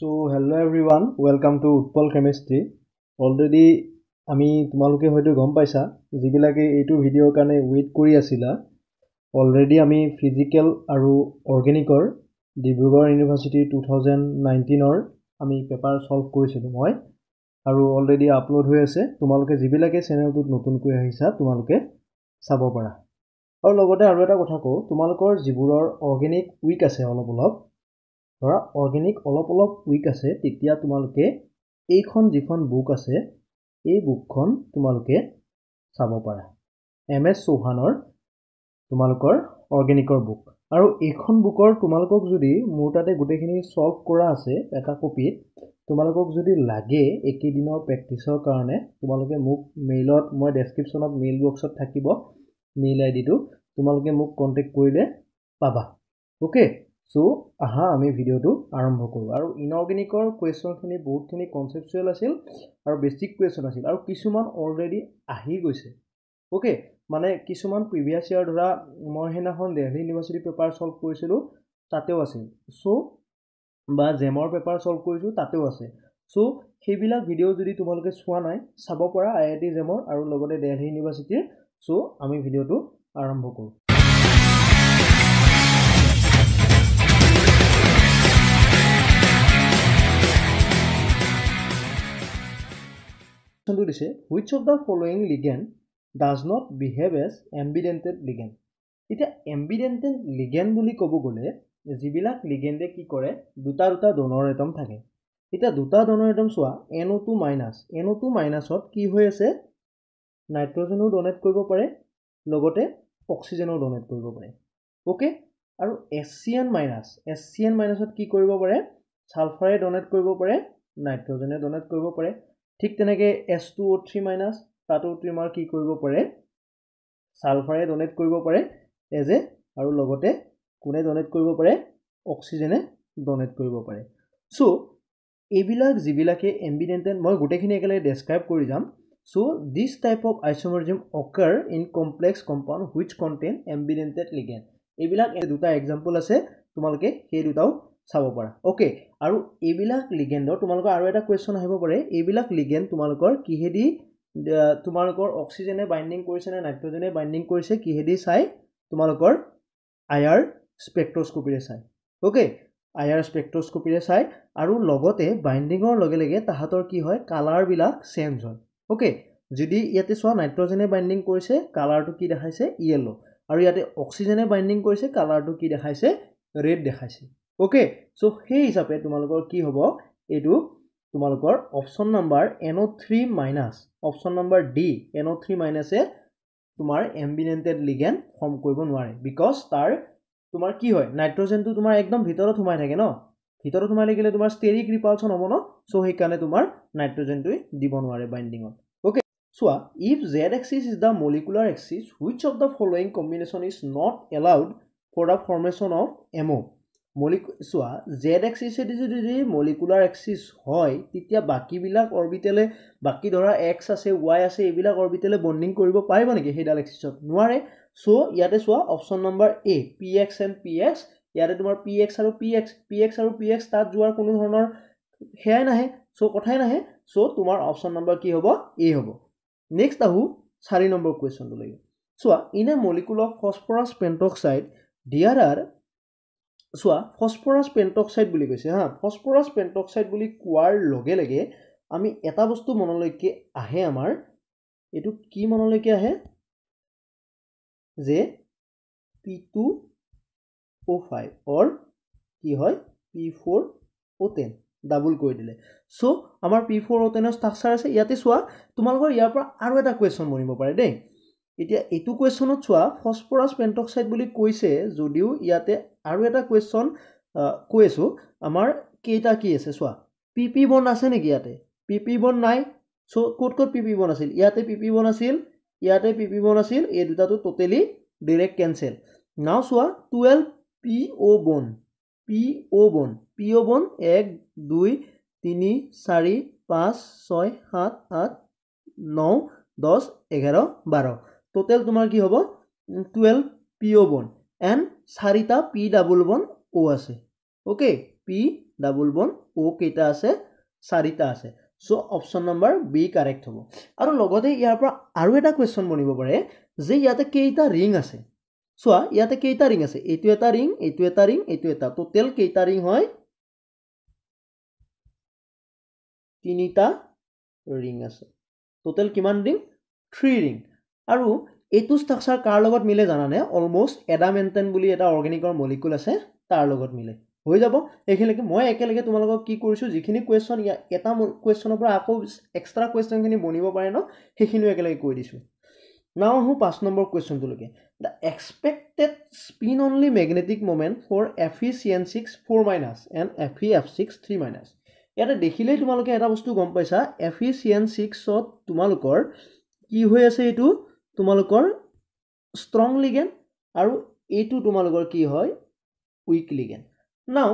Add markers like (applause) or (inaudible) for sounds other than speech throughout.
so hello' everyone welcome to Utpal chemistry already আমি তোমালোকে হয়তো গম পাইছা যিবিলাকে এইটো ভিডিঅ'ৰ কাৰণে ৱেইট কৰি আছিলা অলৰেডি আমি ফিজিকেল আৰু অৰ্গেনিকৰ ডিব্ৰুগড় ইউনিভাৰ্চিটি টু থাউজেণ্ড নাইনটিনৰ আমি পেপাৰ ছল্ভ কৰিছিলোঁ মই আৰু অলৰেডি আপলোড হৈ আছে তোমালোকে যিবিলাকে চেনেলটোত নতুনকৈ আহিছা তোমালোকে চাব পাৰা আৰু লগতে আৰু এটা কথা কওঁ তোমালোকৰ যিবোৰৰ অৰ্গেনিক উইক আছে অলপ অলপ ধৰা অৰ্গেনিক অলপ অলপ উইক আছে তেতিয়া তোমালোকে এইখন যিখন বুক আছে এই বুকখন তোমালোকে চাব পাৰা এম এছ চৌহানৰ তোমালোকৰ অৰ্গেনিকৰ বুক আৰু এইখন বুকৰ তোমালোকক যদি মোৰ তাতে গোটেইখিনি চল্ভ কৰা আছে এটা কপিত তোমালোকক যদি লাগে একেইদিনৰ প্ৰেক্টিছৰ কাৰণে তোমালোকে মোক মেইলত মই ডেছক্ৰিপশ্যনত মেইল বক্সত থাকিব মেইল আই ডিটো তোমালোকে মোক কণ্টেক্ট কৰিলে পাবা অ'কে চ' আহা আমি ভিডিঅ'টো আৰম্ভ কৰোঁ আৰু ইনঅৰ্গেনিকৰ কুৱেশ্যনখিনি বহুতখিনি কনচেপচুৱেল আছিল আৰু বেচিক কুৱেশ্যন আছিল আৰু কিছুমান অলৰেডি আহি গৈছে অ'কে মানে কিছুমান প্ৰিভিয়াছ ইয়াৰ ধৰা মই সেইদিনাখন দেলহি ইউনিভাৰ্চিটি পেপাৰ চল্ভ কৰিছিলোঁ তাতেও আছিল চ' বা জেমৰ পেপাৰ চল্ভ কৰিছোঁ তাতেও আছে চ' সেইবিলাক ভিডিঅ' যদি তোমালোকে চোৱা নাই চাব পৰা আই আই টি জেমৰ আৰু লগতে দেলহি ইউনিভাৰ্চিটিৰ চ' আমি ভিডিঅ'টো আৰম্ভ কৰোঁ কুৱেশ্যনটো দিছে which of the following ligand does not behave as ambidentate ligand এতিয়া এম্বিডেণ্টেড লিগেন বুলি ক'ব গ'লে যিবিলাক লিগেণ্ডে কি কৰে দুটা দুটা ডনৰ আইটম থাকে এতিয়া দুটা ডনৰ আইটম চোৱা N O' two minus N O' two মাইনাছত কি হৈ আছে নাইট্ৰজেনো ডনেট কৰিব পাৰে লগতে অক্সিজেনো ডনেট কৰিব পাৰে অ'কে আৰু S C N minus S C N মাইনাছত কি কৰিব পাৰে ছালফাৰে ডনেট কৰিব পাৰে নাইট্ৰজেনে ডনেট কৰিব পাৰে ঠিক তেনেকৈ S two O' three minus তাতো তোমাৰ কি কৰিব পাৰে ছালফাৰে ডনেট কৰিব পাৰে এজে আৰু লগতে কোনে ডনেট কৰিব পাৰে অক্সিজেনে ডনেট কৰিব পাৰে চ' এইবিলাক যিবিলাকে এম্বিডেণ্টেণ্ট মই গোটেইখিনি একেলগে ডেছক্ৰাইব কৰি যাম so' this type of isomerism occur in complex compound which contain ambidentate ligand এইবিলাক দুটা এক্সাম্পল আছে তোমালোকে সেই দুটাও চাব পাৰা অ'কে আৰু এইবিলাক লিগেণ্ডৰ তোমালোকৰ আৰু এটা কুৱেশ্যন আহিব পাৰে এইবিলাক লিগেণ্ড তোমালোকৰ কিহেদি তোমালোকৰ অক্সিজেনে বাইণ্ডিং কৰিছে নে নাইট্ৰজেনে বাইণ্ডিং কৰিছে কিহেদি চাই তোমালোকৰ আই আৰ স্পেক্ট্ৰস্কপিৰে চাই অ'কে আই আৰ স্পেক্ট্ৰস্কপিৰে চাই আৰু লগতে বাইণ্ডিঙৰ লগে লগে তাহাঁতৰ কি হয় কালাৰবিলাক চেঞ্জ হয় অ'কে যদি ইয়াতে চোৱা নাইট্ৰজেনে বাইণ্ডিং কৰিছে কালাৰটো কি দেখাইছে য়েল্ল' আৰু ইয়াতে অক্সিজেনে বাইণ্ডিং কৰিছে কালাৰটো কি দেখাইছে ৰেড দেখাইছে অ'কে চ' সেই হিচাপে তোমালোকৰ কি হ'ব এইটো তোমালোকৰ option number N O' three minus option number D N O' three মাইনাছে তোমাৰ এম্বিনেণ্টেড লিগেন ফৰ্ম কৰিব নোৱাৰে বিকজ তাৰ তোমাৰ কি হয় নাইট্ৰজেনটো তোমাৰ একদম ভিতৰত সোমাই থাকে ন ভিতৰত সোমাই থাকিলে তোমাৰ ষ্টেৰিক ৰিপালচন হ'ব ন চ' সেইকাৰণে তোমাৰ নাইট্ৰজেনটোৱে দিব নোৱাৰে বাইণ্ডিঙত অ'কে চোৱা if Z axis is the molecular axis which of the following combination is not allowed for the formation of M O' molecule চোৱা জেড এক্সিছেদি যদি যদি মলিকুলাৰ এক্সিছ হয় তেতিয়া বাকীবিলাক অৰ্বিটেলে বাকী ধৰা এক্স আছে ৱাই আছে এইবিলাক অৰ্বিটেলে বণ্ডিং কৰিব পাৰিব নেকি সেইডাল এক্সিছত নোৱাৰে চ' ইয়াতে চোৱা option number A P X and P X ইয়াতে তোমাৰ পি এক্স আৰু পি এক্স পি এক্স আৰু পি এক্স তাত যোৱাৰ কোনো ধৰণৰ সেয়াই নাহে চ' কথাই নাহে চ' তোমাৰ অপশ্যন নম্বৰ কি হ'ব এ হ'ব নেক্সট আহোঁ চাৰি নম্বৰ কুৱেশ্যনটোলৈকে চোৱা in a molecule of phosphorus pentoxide there are চোৱা ফচফৰাছ পেণ্টক্সাইড বুলি কৈছে হা ফচফৰাছ পেণ্টক্সাইড বুলি কোৱাৰ লগে লগে আমি এটা বস্তু মনলৈকে আহে আমাৰ এইটো কি মনলৈকে আহে যে P two O' five or কি হয় P four O' ten double কৰি দিলে চ' আমাৰ পি ফ'ৰ অ' টেনৰ ষ্ট্ৰাকচাৰ আছে ইয়াতে চোৱা তোমালোকৰ ইয়াৰ পৰা আৰু এটা কুৱেশ্যন বনিব পাৰে দেই এতিয়া এইটো কুৱেশ্যনত চোৱা ফচফৰাছ পেণ্টক্সাইড বুলি কৈছে যদিও ইয়াতে আৰু এটা কুৱেশ্যন কৈ আছোঁ আমাৰ কেইটা কি আছে চোৱা পি পি বন আছে নেকি ইয়াতে পি পি বন নাই চ' ক'ত ক'ত পি পি বন আছিল ইয়াতে পি পি বন আছিল ইয়াতে পি পি বন আছিল এই দুটাটো ট'টেলি ডিৰেক্ট কেনচেল নাও চোৱা টুৱেল্ভ পি অ' বন পি অ' বন পি অ' বন এক দুই তিনি চাৰি পাঁচ ছয় সাত আঠ ন দহ এঘাৰ বাৰ টোটেল তোমাৰ কি হ'ব টুৱেল্ভ পি অ' বন এণ্ড চাৰিটা পি ডাবল বন অ' আছে অ'কে পি ডাবল বন অ' কেইটা আছে চাৰিটা আছে so' option number B correct হ'ব আৰু লগতে ইয়াৰ পৰা আৰু এটা কুৱেশ্যন বনিব পাৰে যে ইয়াতে কেইটা ৰিং আছে চোৱা ইয়াতে কেইটা ৰিং আছে এইটো এটা ৰিং এইটো এটা ৰিং এইটো এটা টোটেল কেইটা ৰিং হয় তিনিটা ৰিং আছে টোটেল কিমান ৰিং থ্ৰী ৰিং আৰু এইটো ষ্ট্ৰাকচাৰ কাৰ লগত মিলে জানানে অলমষ্ট এডামেণ্টেন বুলি এটা অৰ্গেনিকৰ মলিকুল আছে তাৰ লগত মিলে হৈ যাব সেইখিনিলৈকে মই একেলগে তোমালোকক কি কৰিছোঁ যিখিনি কুৱেশ্যন ইয়াত এটা কুৱেশ্যনৰ পৰা আকৌ এক্সট্ৰা কুৱেশ্যনখিনি বনিব পাৰে ন সেইখিনিও একেলগে কৈ দিছোঁ নাও আহোঁ পাঁচ নম্বৰ কুৱেশ্যনটোলৈকে the expected spin only magnetic moment for F E C N six four minus and F E F six three minus ইয়াতে দেখিলেই তোমালোকে এটা বস্তু গম পাইছা এফ ই চি এন ছিক্সত তোমালোকৰ কি হৈ আছে এইটো তোমালোকৰ ষ্ট্ৰং লিগেন আৰু এইটো তোমালোকৰ কি হয় উইক লিগেন নাও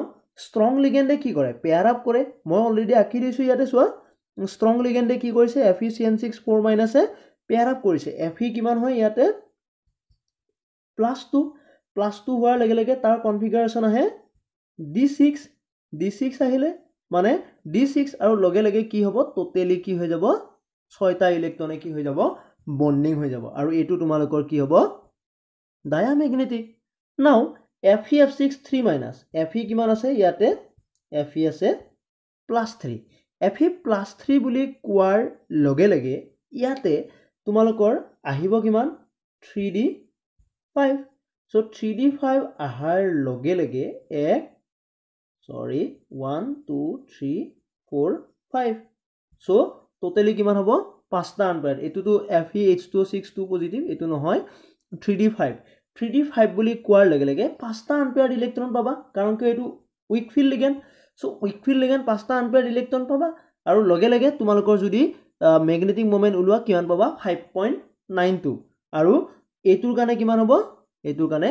ষ্ট্ৰং লিগেণ্ডে কি কৰে পেয়াৰ আপ কৰে মই অলৰেডি আঁকি দিছোঁ ইয়াতে চোৱা ষ্ট্ৰং লিগেণ্ডে কি কৰিছে F E C N six four মাইনাছে পেয়াৰ আপ কৰিছে এফ e কিমান হয় ইয়াতে প্লাছ টু প্লাছ টু হোৱাৰ লগে লগে তাৰ কনফিগাৰেশ্যন আহে ডি ছিক্স ডি ছিক্স আহিলে মানে ডি ছিক্স আৰু লগে লগে কি হ'ব ট'টেলি কি হৈ যাব ছয়টা ইলেক্ট্ৰনে কি হৈ যাব বণ্ডিং হৈ যাব আৰু এইটো তোমালোকৰ কি হ'ব diamagnetic now F E F six three minus F E কিমান আছে ইয়াতে এফ ই আছে plus three F E plus three বুলি কোৱাৰ লগে লগে ইয়াতে তোমালোকৰ আহিব কিমান three D five so' three D five অহাৰ লগে লগে এক চৰি one two three four five so' totally কিমান হ'ব পাঁচটা আম্পায়াৰ এইটোতো F E H two six two positive এইটো নহয় three D five three D five বুলি কোৱাৰ লগে লগে পাঁচটা আম্পায়াৰ ইলেক্ট্ৰন পাবা কাৰণ কিয় এইটো weak field ligand so' weak field ligand পাঁচটা আম্পায়াৰ ইলেক্ট্ৰন পাবা আৰু লগে লগে তোমালোকৰ যদি মেগনেটিক মুমেণ্ট ওলোৱা কিমান পাবা ফাইভ পইণ্ট নাইন টু আৰু এইটোৰ কাৰণে কিমান হ'ব এইটোৰ কাৰণে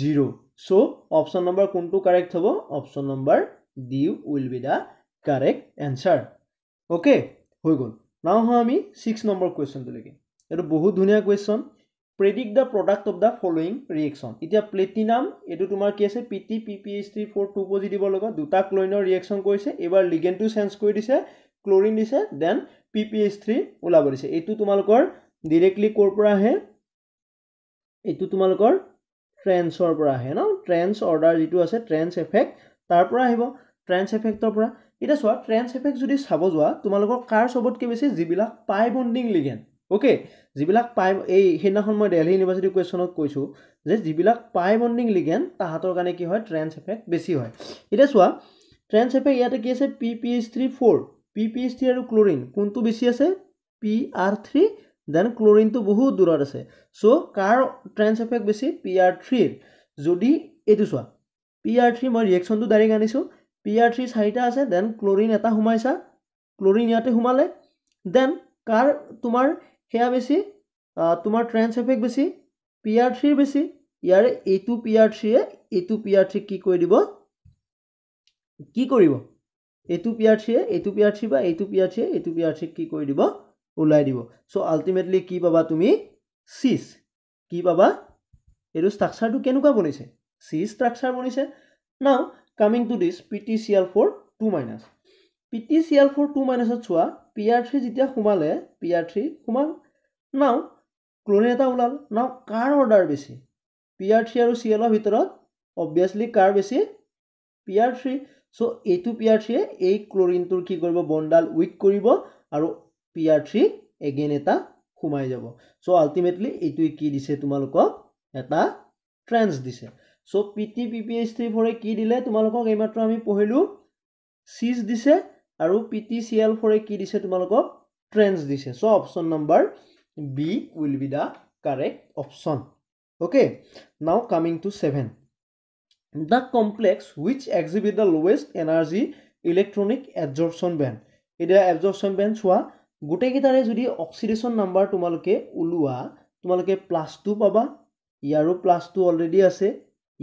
জিৰ' চ' অপশ্যন নম্বৰ কোনটো কাৰেক্ট হ'ব option number D will be the correct answer okay হৈ গ'ল নাও হওঁ আমি ছিক্স নম্বৰ কুৱেশ্যনটোলৈকে এইটো বহুত ধুনীয়া question predict the product of the following reaction এতিয়া প্লেটিনাম এইটো তোমাৰ কি আছে P T P P H three four two পজিটিভৰ লগত দুটা ক্লৰিনৰ ৰিয়েকশ্যন কৰিছে এইবাৰ লিগেনটো চেঞ্জ কৰি দিছে ক্লৰিন দিছে then P P H three ওলাব দিছে এইটো তোমালোকৰ ডিৰেক্টলি ক'ৰ পৰা আহে এইটো তোমালোকৰ ট্ৰেন্সৰ পৰা আহে ন ট্ৰেন্স অৰ্ডাৰ যিটো আছে ট্ৰেন্স এফেক্ট তাৰ পৰা আহিব ট্ৰেন্স এফেক্টৰ পৰা এতিয়া চোৱা ট্ৰেন্স এফেক্ট যদি চাব যোৱা তোমালোকৰ কাৰ চবতকৈ বেছি যিবিলাক পাই বণ্ডিং লিগেন অ'কে যিবিলাক পাই এই সেইদিনাখন মই দেলহি ইউনিভাৰ্চিটি কুৱেশ্যনত কৈছোঁ যে যিবিলাক পাই বণ্ডিং লিগেন তাহাঁতৰ কাৰণে কি হয় ট্ৰেন্স এফেক্ট বেছি হয় এতিয়া চোৱা ট্ৰেন্স এফেক্ট ইয়াতে কি আছে P P H three four P P H three আৰু ক্ল'ৰিন কোনটো বেছি আছে পি আৰ থ্ৰী দেন ক্ল'ৰিনটো বহুত দূৰত আছে চ' কাৰ ট্ৰেন্স এফেক্ট বেছি পি আৰ থ্ৰীৰ যদি এইটো চোৱা পি আৰ থ্ৰী মই ৰিয়েকশ্যনটো ডাইৰেক্ট আনিছোঁ পি আৰ থ্ৰী চাৰিটা আছে দেন ক্লৰিন এটা সোমাইছা ক্লৰিন ইয়াতে সোমালে দেন কাৰ তোমাৰ সেয়া বেছি তোমাৰ ট্ৰেন্স এফেক্ট বেছি পি আৰ থ্ৰীৰ বেছি ইয়াৰে এইটো পি আৰ থ্ৰীয়ে এইটো পি আৰ থ্ৰী কি কৰি দিব কি কৰিব এইটো পি আৰ থ্ৰীয়ে এইটো পি আৰ থ্ৰী বা এইটো পি আৰ থ্ৰীয়ে এইটো পি আৰ থ্ৰীক কি কৰি দিব ওলাই দিব চ' আল্টিমেটলি কি পাবা তুমি চিজ কি পাবা এইটো ষ্ট্ৰাকচাৰটো কেনেকুৱা বনিছে চিজ ষ্ট্ৰাকচাৰ বনিছে now coming to this P T C L four two minus P T C L four two মাইনাছত চোৱা পি আৰ থ্ৰী যেতিয়া সোমালে পি আৰ থ্ৰী সোমাল নাও ক্লোনে এটা ওলাল নাও কাৰ অৰ্ডাৰ বেছি পি আৰ থ্ৰী আৰু চি এলৰ ভিতৰত অবভিয়াছলি কাৰ বেছি পি আৰ থ্ৰী চ' এইটো পি আৰ থ্ৰীয়ে এই ক্লৰিনটোৰ কি কৰিব বনডাল উইক কৰিব আৰু পি আৰ থ্ৰী এগেইন এটা সোমাই যাব চ' আল্টিমেটলি এইটোৱে কি দিছে তোমালোকক এটা ট্ৰেঞ্চ দিছে so' P T P P H three ফ'ৰে কি দিলে তোমালোকক এইমাত্ৰ আমি পঢ়িলোঁ চিজ দিছে আৰু পি টি চি এল ফ'ৰে কি দিছে তোমালোকক ট্ৰেন্স দিছে so' option number B will be the correct option okay now coming to seven the complex which exhibit the lowest energy electronic absorption band এতিয়া এবজৰ্পশ্যন বেণ্ড চোৱা গোটেইকেইটাৰে যদি oxidation number তোমালোকে ওলোৱা তোমালোকে প্লাছ টু পাবা ইয়াৰো প্লাছ টু অলৰেডি আছে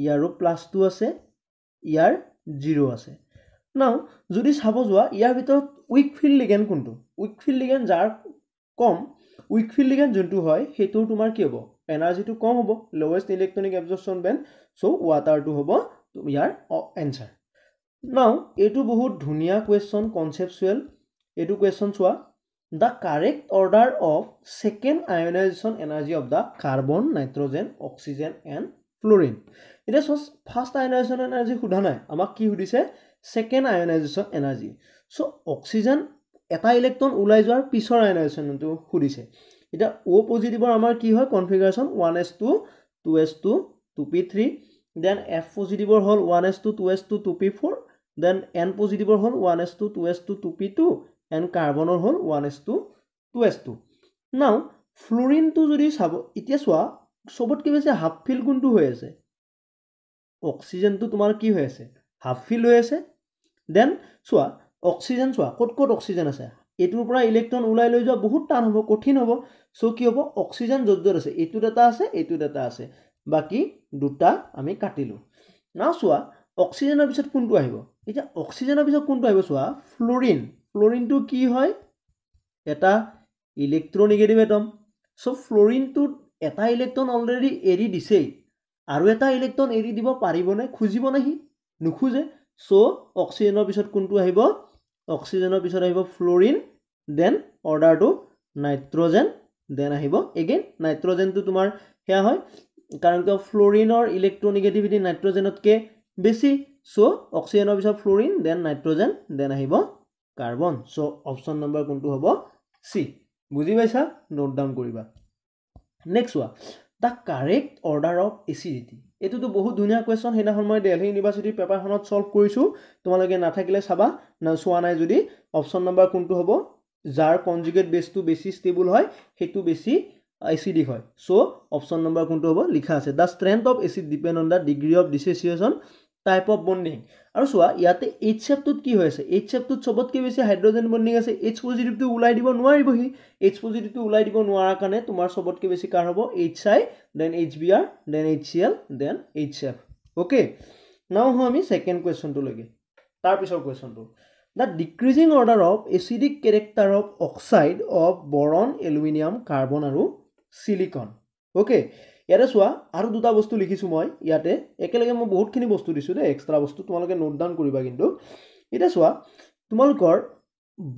ইয়াৰো প্লাছ টু আছে ইয়াৰ জিৰ' আছে নাও যদি চাব যোৱা ইয়াৰ ভিতৰত উইক ফিল্ড লিগেন কোনটো উইক ফিল্ড লিগেন যাৰ কম উইক ফিল্ড লিগেন যোনটো হয় সেইটোৰ তোমাৰ কি হ'ব এনাৰ্জিটো কম হ'ব lowest electronic absorption band so' ৱাটাৰটো হ'ব ইয়াৰ এনচাৰ নাও এইটো বহুত ধুনীয়া কুৱেশ্যন কনচেপচুৱেল এইটো কুৱেশ্যন চোৱা the correct order of second ionization energy of the carbon nitrogen oxygen and fluorine এতিয়া চ' ফাৰ্ষ্ট আয়নাইজেশ্যন এনাৰ্জি সোধা নাই আমাক কি সুধিছে second ionization energy so' oxygen এটা ইলেক্ট্ৰন ওলাই যোৱাৰ পিছৰ আয়নাইজেশ্যনটো সুধিছে এতিয়া অ' পজিটিভৰ আমাৰ কি হয় configuration one S two two S two two P three then F পজিটিভৰ হ'ল one S two two S two two P four then N পজিটিভৰ হ'ল one S two two S two two P two N কাৰ্বনৰ হ'ল one S two two S two now ফ্লোৰিনটো যদি চাব এতিয়া চোৱা চবত কি বেছি হাফ ফিল কোনটো হৈ আছে অক্সিজেনটো তোমাৰ কি হৈ আছে হাফ ফিল হৈ আছে দেন চোৱা অক্সিজেন চোৱা ক'ত ক'ত অক্সিজেন আছে এইটোৰ পৰা ইলেক্ট্ৰন ওলাই লৈ যোৱা বহুত টান হ'ব কঠিন হ'ব চ' কি হ'ব অক্সিজেন য'ত য'ত আছে এইটোত এটা আছে এইটো ডাটা আছে বাকী দুটা আমি কাটিলোঁ না চোৱা অক্সিজেনৰ পিছত কোনটো আহিব এতিয়া অক্সিজেনৰ পিছত কোনটো আহিব চোৱা ফ্লৰিন ফ্লৰিনটো কি হয় এটা ইলেক্ট্ৰনিগেটিভ এটম চ' ফ্লৰিনটোত এটা ইলেকট্ৰন অলৰেডি এৰি দিছেই আৰু এটা ইলেক্ট্ৰন এৰি দিব পাৰিবনে খুজিব সি নোখোজে চ' অক্সিজেনৰ পিছত কোনটো আহিব অক্সিজেনৰ পিছত আহিব ফ্লৰিন দেন অৰ্ডাৰটো নাইট্ৰজেন দেন আহিব এগেইন নাইট্ৰজেনটো তোমাৰ সেয়া হয় কাৰণ কিয় ফ্লৰিনৰ ইলেক্ট্ৰনিগেটিভিটি নাইট্ৰজেনতকৈ বেছি চ' অক্সিজেনৰ পিছত ফ্লৰিন দেন নাইট্ৰজেন দেন আহিব কাৰ্বন চ' অপশ্যন নম্বৰ কোনটো হ'ব চি বুজি পাইছা নোট ডাউন কৰিবা নেক্সট চোৱা the correct order of acidity এইটোতো বহুত ধুনীয়া কুৱেশ্যন সেইদিনাখন মই দেলহি ইউনিভাৰ্চিটিৰ পেপাৰখনত ছল্ভ কৰিছোঁ তোমালোকে নাথাকিলে চাবা চোৱা নাই যদি অপশ্যন নম্বৰ কোনটো হ'ব যাৰ কনজুগেট বেছটো বেছি ষ্টেবুল হয় সেইটো বেছি এচিডিক হয় চ' অপশ্যন নম্বৰ কোনটো হ'ব লিখা আছে the strength of acid depend on the degree of dissociation type of bonding আৰু চোৱা ইয়াতে এইচ চেপটোত কি হৈ আছে এইচ চেপটোত চবতকৈ বেছি হাইড্ৰজেন বন্ডিং আছে এইচ পজিটিভটো ওলাই দিব নোৱাৰিব সি এইচ পজিটিভটো ওলাই দিব নোৱাৰাৰ কাৰণে তোমাৰ চবতকৈ বেছি কাৰ হ'ব H I then H B R then H C L then H F okay now হওঁ আমি ছেকেণ্ড কুৱেশ্যনটোলৈকে তাৰপিছৰ কুৱেশ্যনটো the decreasing order of acidic character of oxide of boron aluminium carbon আৰু চিলিকন অ'কে ইয়াতে চোৱা আৰু দুটা বস্তু লিখিছোঁ মই ইয়াতে একেলগে মই বহুতখিনি বস্তু দিছোঁ দেই এক্সট্ৰা বস্তু তোমালোকে নোট ডাউন কৰিবা কিন্তু এতিয়া চোৱা তোমালোকৰ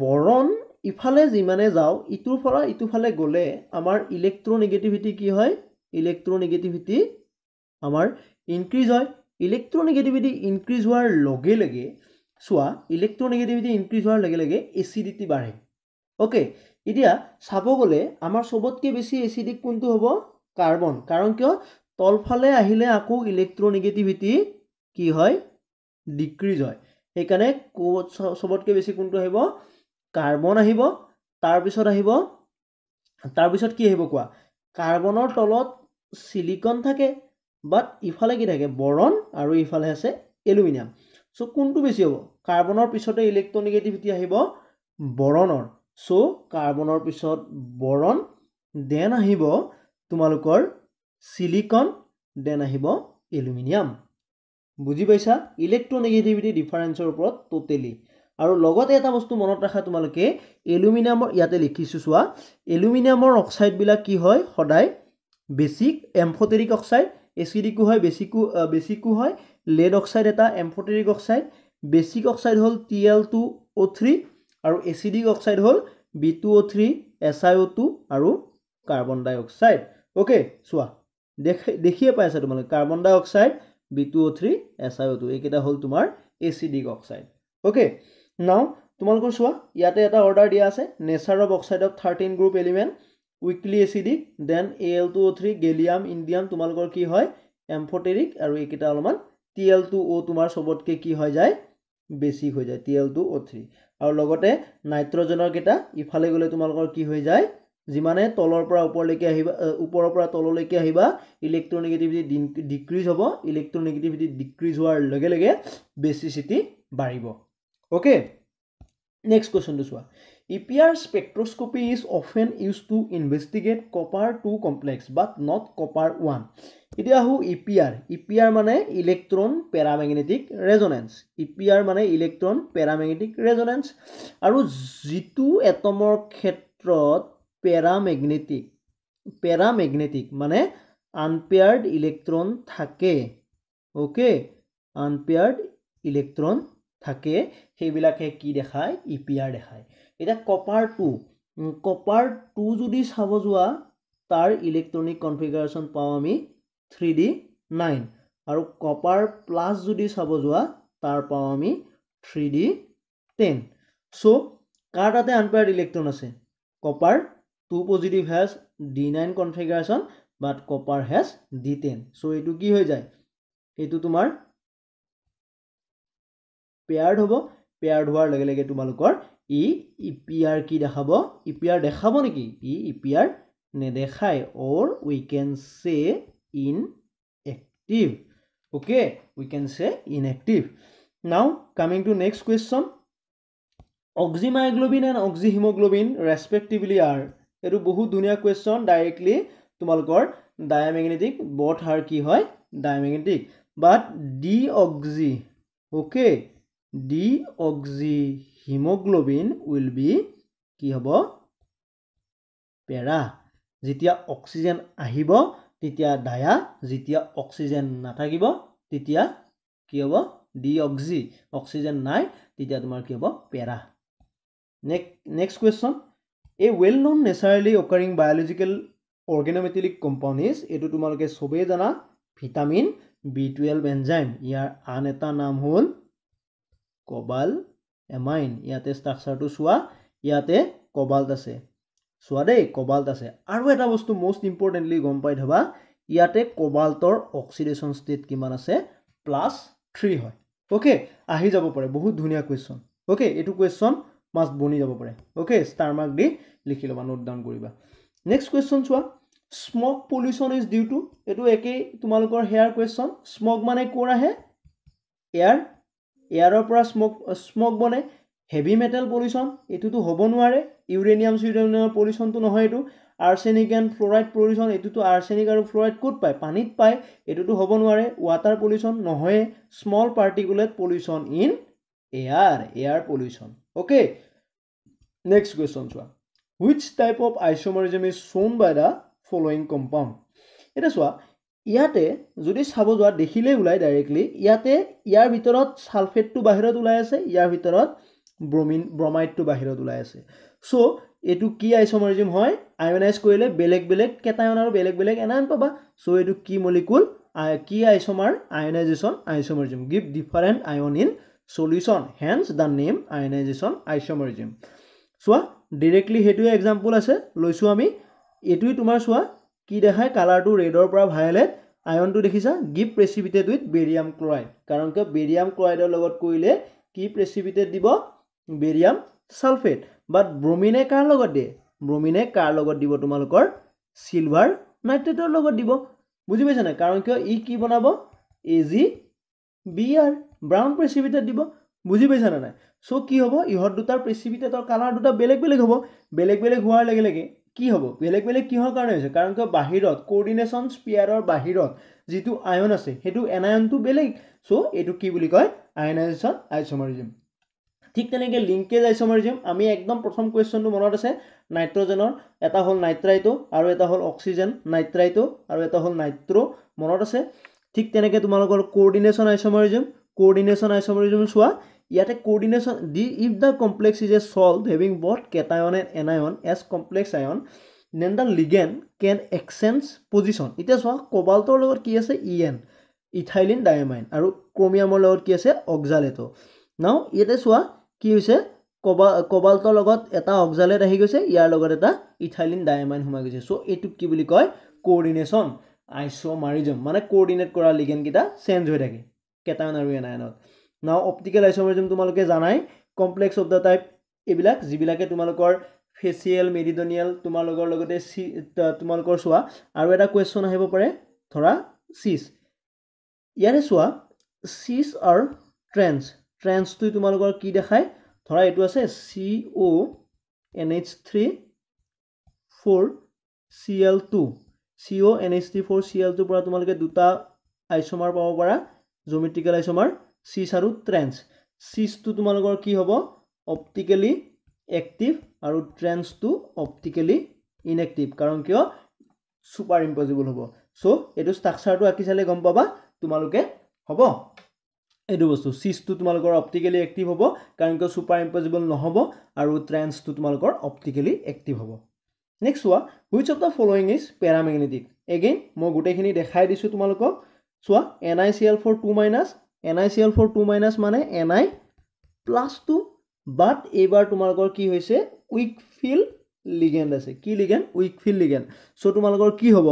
বৰণ ইফালে যিমানে যাওঁ ইটোৰ পৰা ইটো ফালে গ'লে আমাৰ ইলেক্ট্ৰ' নিগেটিভিটি কি হয় ইলেক্ট্ৰ নিগেটিভিটি আমাৰ ইনক্ৰিজ হয় ইলেক্ট্ৰ' নিগেটিভিটি ইনক্ৰিজ হোৱাৰ লগে লগে চোৱা ইলেক্ট্ৰ' নিগেটিভিটি ইনক্ৰিজ হোৱাৰ লগে লগে এচিডিটি বাঢ়ে অ'কে এতিয়া চাব গ'লে আমাৰ চবতকৈ বেছি এচিডিক কোনটো হ'ব কাৰ্বন কাৰণ কিয় তলফালে আহিলে আকৌ ইলেক্ট্ৰনিগেটিভিটি কি হয় ডিক্ৰিজ হয় সেইকাৰণে চবতকৈ বেছি কোনটো আহিব কাৰ্বন আহিব তাৰপিছত আহিব তাৰপিছত কি আহিব কোৱা কাৰ্বনৰ তলত চিলিকন থাকে বাট ইফালে কি থাকে বৰণ আৰু ইফালে আছে এলুমিনিয়াম চ' কোনটো বেছি হ'ব কাৰ্বনৰ পিছতে ইলেক্ট্ৰনিগেটিভিটি আহিব বৰণৰ চ' কাৰ্বনৰ পিছত বৰণ দেন আহিব তোমালোকৰ চিলিকন দেন আহিব এলুমিনিয়াম বুজি পাইছা ইলেক্ট্ৰনেগেটিভিটি ডিফাৰেঞ্চৰ ওপৰত ট'টেলি আৰু লগতে এটা বস্তু মনত ৰাখা তোমালোকে এলুমিনিয়ামৰ ইয়াতে লিখিছোঁ চোৱা এলুমিনিয়ামৰ অক্সাইডবিলাক কি হয় সদায় বেছিক এম্ফটেৰিক অক্সাইড এচিডিকো হয় বেছিকো বেছিকো হয় লেড অক্সাইড এটা এম্ফটেৰিক অক্সাইড বেছিক অক্সাইড হ'ল T L two O' three আৰু এচিডিক অক্সাইড হ'ল B two O' three S I O' two আৰু কাৰ্বন ডাই অক্সাইড অ'কে চোৱা দেখি দেখিয়ে পাই আছা তোমালোকে carbon dioxide B two O' three S I O' two এইকেইটা হ'ল তোমাৰ এচিডিক অক্সাইড অ'কে নাও তোমালোকৰ চোৱা ইয়াতে এটা অৰ্ডাৰ দিয়া আছে nature of oxide of thirteen group element weakly acidic then A L two O' three gallium indium তোমালোকৰ কি হয় এম্ফটেৰিক আৰু এইকেইটা অলপমান টি এল টু অ' তোমাৰ চবতকৈ কি হৈ যায় বেছি হৈ যায় T L two O' three আৰু লগতে নাইট্ৰজেনৰকেইটা ইফালে গ'লে তোমালোকৰ কি হৈ যায় যিমানে তলৰ পৰা ওপৰলৈকে আহিবা ওপৰৰ পৰা তললৈকে আহিবা ইলেক্ট্ৰনেগেটিভিটি ডিক্ৰিজ হ'ব ইলেক্ট্ৰনেগেটিভিটি ডিক্ৰিজ হোৱাৰ লগে লগে বেচিচিটি বাঢ়িব অ'কে নেক্সট কুৱেশ্যনটো চোৱা E P R spectroscopy is often use to investigate copper two complex but not copper one এতিয়া আহোঁ E P R E P R মানে electron paramagnetic resonance E P R মানে ইলেক্ট্ৰন পেৰামেগনেটিক ৰেজনেঞ্চ আৰু যিটো এটমৰ ক্ষেত্ৰত paramagnetic paramagnetic মানে unpaired electron থাকে ওকে আনপেয়ার্ড ইলেকট্রন থাকে সেইবিলাকে কি দেখায় ই পি আৰ দেখায় এতিয়া কপাৰ টু কপাৰ টু যদি চাব যোৱা তাৰ ইলেক্ট্ৰনিক কনফিগাৰেশ্যন পাওঁ আমি থ্ৰী ডি নাইন আৰু কপাৰ প্লাছ যদি চাব যোৱা তাৰ পাওঁ আমি থ্ৰী ডি টেন চ' কাৰ তাতে আনপেয়াৰ্ড ইলেক্ট্ৰন আছে copper two positive has D nine configuration but copper has D ten so' এইটো কি হৈ যায় এইটো তোমাৰ পেয়াৰ্ড হ'ব পেয়াৰ্ড হোৱাৰ লগে লগে তোমালোকৰ ই ই পি আৰ কি দেখাব ই পি আৰ দেখাব নেকি ই ই পি আৰ নেদেখাই অ'ৰ we can say inactive okay we can say inactive now coming to next question oxymyoglobin and oxyhaemoglobin respectively are এইটো বহুত ধুনীয়া কুৱেশ্যন ডাইৰেক্টলি তোমালোকৰ ডায়ামেগনেটিক বৰ্থ হাৰ কি হয় diamagnetic but deoxy okay deoxyhaemoglobin will be কি হ'ব পেৰা যেতিয়া oxygen আহিব তেতিয়া ডায়া যেতিয়া অক্সিজেন নাথাকিব তেতিয়া কি হ'ব ডি অক্সি অক্সিজেন নাই তেতিয়া তোমাৰ কি হ'ব পেৰা নেক্সট নেক্সট কুৱেশ্যন এই well known naturally occurring biological organometallic compounds এইটো তোমালোকে চবেই জানা ভিটামিন বি টুৱেলভ এনজাইম ইয়াৰ আন এটা নাম হ'ল কবাল এমাইন ইয়াতে ষ্ট্ৰাকচাৰটো চোৱা ইয়াতে কবাল্ট আছে চোৱা দেই কবাল্ট আছে আৰু এটা বস্তু মষ্ট ইম্পৰ্টেণ্টলি গম পাই থবা ইয়াতে কবাল্টৰ অক্সিডেশ্যন ষ্টেট কিমান আছে প্লাছ থ্ৰী হয় অ'কে আহি যাব পাৰে বহুত ধুনীয়া কুৱেশ্যন অ'কে এইটো কুৱেশ্যন মাষ্ট বনি যাব পাৰে অ'কে ষ্টাৰ মাৰ্ক দি লিখি ল'বা নোট ডাউন কৰিবা নেক্সট কুৱেশ্যন চোৱা smog pollution is due to এইটো একেই তোমালোকৰ হেয়াৰ কুৱেশ্যন স্ম'ক মানে ক'ৰ আহে এয়াৰ এয়াৰৰ পৰা স্মক স্ম'ক বনে হেভি মেটেল পলিউশ্যন এইটোতো হ'ব নোৱাৰে ইউৰেনিয়াম চিউৰেনিয়ামৰ পলিউশ্যনটো নহয় এইটো আৰ্চেনিক এণ্ড ফ্লৰাইড পলিউশ্যন এইটোতো আৰ্চেনিক আৰু ফ্লৰাইড ক'ত পায় পানীত পায় এইটোতো হ'ব নোৱাৰে ৱাটাৰ পলিউশ্যন নহয়েই small particulate pollution in air air pollution okay next question চোৱা which type of isomerism is shown by the following compound এতিয়া চোৱা ইয়াতে যদি চাব যোৱা দেখিলেই ওলায় ডাইৰেক্টলি ইয়াতে ইয়াৰ ভিতৰত ছালফেটটো বাহিৰত ওলাই আছে ইয়াৰ ভিতৰত ব্ৰমিন ব্ৰমাইডটো বাহিৰত ওলাই আছে চ' এইটো কি আইচমাৰিজম হয় আয়নাইজ কৰিলে বেলেগ বেলেগ কেটায়ন আৰু বেলেগ বেলেগ এনায়ন পাবা চ' এইটো কি মলিকুল কি isomer ionisation isomerism give different ion in solution hence the name ionisation isomerism চোৱা ডিৰেক্টলি সেইটোৱে এক্সাম্পল আছে লৈছোঁ আমি এইটোৱে তোমাৰ চোৱা কি দেখায় কালাৰটো ৰেডৰ পৰা ভায়লেট আয়নটো দেখিছা give precipitated with barium chloride কাৰণ কিয় বেৰিয়াম ক্লৰাইডৰ লগত কৰিলে কি প্ৰেচিপিটেড দিব বেৰিয়াম ছালফেট বাট ব্ৰমিনে কাৰ লগত দিয়ে ব্ৰমিনে কাৰ লগত দিব তোমালোকৰ চিলভাৰ নাইট্ৰেটৰ লগত দিব বুজি পাইছানে কাৰণ কিয় ই কি বনাব A G B R brown precipitate দিব বুজি পাইছানে নাই চ' কি হ'ব ইহঁত দুটাৰ প্ৰেচিপিটেটৰ কালাৰ দুটা বেলেগ বেলেগ হ'ব বেলেগ বেলেগ হোৱাৰ লগে লগে কি হ'ব বেলেগ বেলেগ কিহৰ কাৰণে হৈছে কাৰণ কিয় বাহিৰত কৰ্ডিনেশ্যন স্পিয়াৰৰ বাহিৰত যিটো আয়ন আছে সেইটো এনায়নটো বেলেগ চ' এইটো কি বুলি কয় আয়নাইজেশ্যন আইচমাৰিজিম ঠিক তেনেকৈ লিংকেজ আইচমাৰিজিম আমি একদম প্ৰথম কুৱেশ্যনটো মনত আছে নাইট্ৰজেনৰ এটা হ'ল নাইট্ৰাইটো আৰু এটা হ'ল অক্সিজেন নাইট্ৰাইটো আৰু এটা হ'ল নাইট্ৰ' মনত আছে ঠিক তেনেকৈ তোমালোকৰ কৰ্ডিনেশ্যন আইচমাৰিজিম কোঅৰ্ডিনেশ্যন আইচমৰিজম চোৱা ইয়াতে কোঅৰ্ডিনেশ্যন দি if the complex is a salt having both cation and anion as complex ion then the ligand can exchange position এতিয়া চোৱা কবাল্টৰ লগত কি আছে ই এন ইথাইলিন ডায়মাইন আৰু ক্ৰমিয়ামৰ লগত কি আছে অগজালেটো নাও ইয়াতে চোৱা কি হৈছে কবা কবাল্টৰ লগত এটা অগজালেট আহি গৈছে ইয়াৰ লগত এটা ইথাইলিন ডায়মাইন সোমাই গৈছে চ' এইটোক কি বুলি কয় কোঅৰ্ডিনেশ্যন আইচ' মাৰিজম মানে কোঅৰ্ডিনেট কৰা লিগেনকেইটা চেঞ্জ হৈ থাকে কেটায়ন আৰু এনায়নত নাও অপ্টিকেল আইচমাৰিজম তোমালোকে জানাই কমপ্লেক্স অফ দ্য টাইপ এইবিলাক যিবিলাকে তোমালোকৰ ফেচিয়েল মেৰিডনিয়েল তোমালোকৰ লগতে চি তোমালোকৰ চোৱা আৰু এটা কুৱেশ্যন আহিব পাৰে ধৰা চিছ ইয়াৰে চোৱা চিছ আৰু ট্ৰেন্স ট্ৰেন্সটোৱে তোমালোকৰ কি দেখায় ধৰা এইটো আছে C O' N H three four C L two C O' N H three four C L টুৰ পৰা তোমালোকে দুটা আইচমাৰ পাব পাৰা জিওমেট্ৰিকেল আমাৰ চিছ আৰু ট্ৰেন্স চিছটো তোমালোকৰ কি হ'ব অপটিকেলি এক্টিভ আৰু ট্ৰেন্সটো অপটিকেলি ইনএক্টিভ কাৰণ কিয় ছুপাৰ ইম্পজিবল হ'ব চ' এইটো ষ্ট্ৰাকচাৰটো আঁকি চালে গম পাবা তোমালোকে হ'ব এইটো বস্তু চিছটো তোমালোকৰ অপটিকেলি এক্টিভ হ'ব কাৰণ কিয় ছুপাৰ ইম্পজিবল নহ'ব আৰু ট্ৰেন্সটো তোমালোকৰ অপটিকেলি এক্টিভ হ'ব নেক্সট চোৱা which of the following is paramagnetic again মই গোটেইখিনি দেখাই দিছোঁ তোমালোকক চোৱা N I C L four two minus N I C L four two minus মানে N I plus two but এইবাৰ তোমালোকৰ কি হৈছে উইক ফিল লিগেণ্ড আছে কি ligand weak field ligand so' তোমালোকৰ কি হ'ব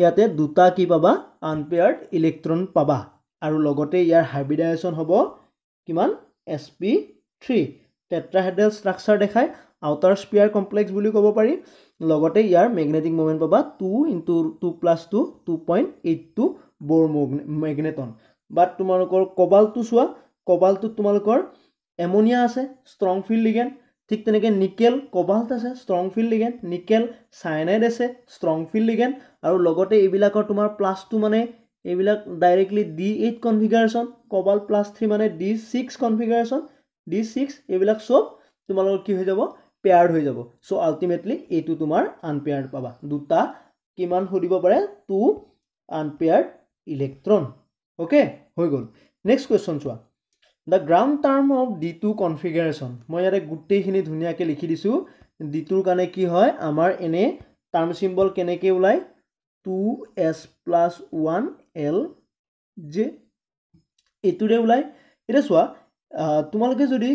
ইয়াতে দুটা কি পাবা আনপেয়াৰ্ড ইলেক্ট্ৰন পাবা আৰু লগতে ইয়াৰ হাইব্ৰিডাইজেশ্যন হ'ব কিমান S P three tetrahedral structure দেখাই আউটাৰ স্পিয়াৰ কমপ্লেক্স বুলি ক'ব পাৰি লগতে ইয়াৰ মেগনেটিক মুভমেণ্ট পাবা two into two plus two two point eight two Bohr magneton but তোমালোকৰ কবালটো চোৱা কবালটোত তোমালোকৰ এমনিয়া আছে ষ্ট্ৰং ফিল্ড লিগেন ঠিক তেনেকৈ নিকেল কবাল্ট আছে strong field ligand nickel cyanide আছে ষ্ট্ৰং ফিল্ড লিগেন আৰু লগতে এইবিলাকৰ তোমাৰ প্লাছ টু মানে এইবিলাক directly D eight configuration cobalt plus three মানে D six configuration D six এইবিলাক চব তোমালোকৰ কি হৈ যাব পেয়াৰ্ড হৈ যাব চ' আল্টিমেটলি এইটো তোমাৰ আনপেয়াৰ্ড পাবা দুটা কিমান সুধিব পাৰে টু আনপেয়াৰ্ড ইলেক্ট্ৰন অ'কে হৈ গ'ল নেক্সট কুৱেশ্যন চোৱা the ground term of D two configuration মই ইয়াতে গোটেইখিনি ধুনীয়াকৈ লিখি দিছোঁ ডি টুৰ কাৰণে কি হয় আমাৰ এনে টাৰ্ম চিম্বল কেনেকৈ ওলায় two S plus one L J এইটোৰে ওলায় এতিয়া চোৱা তোমালোকে যদি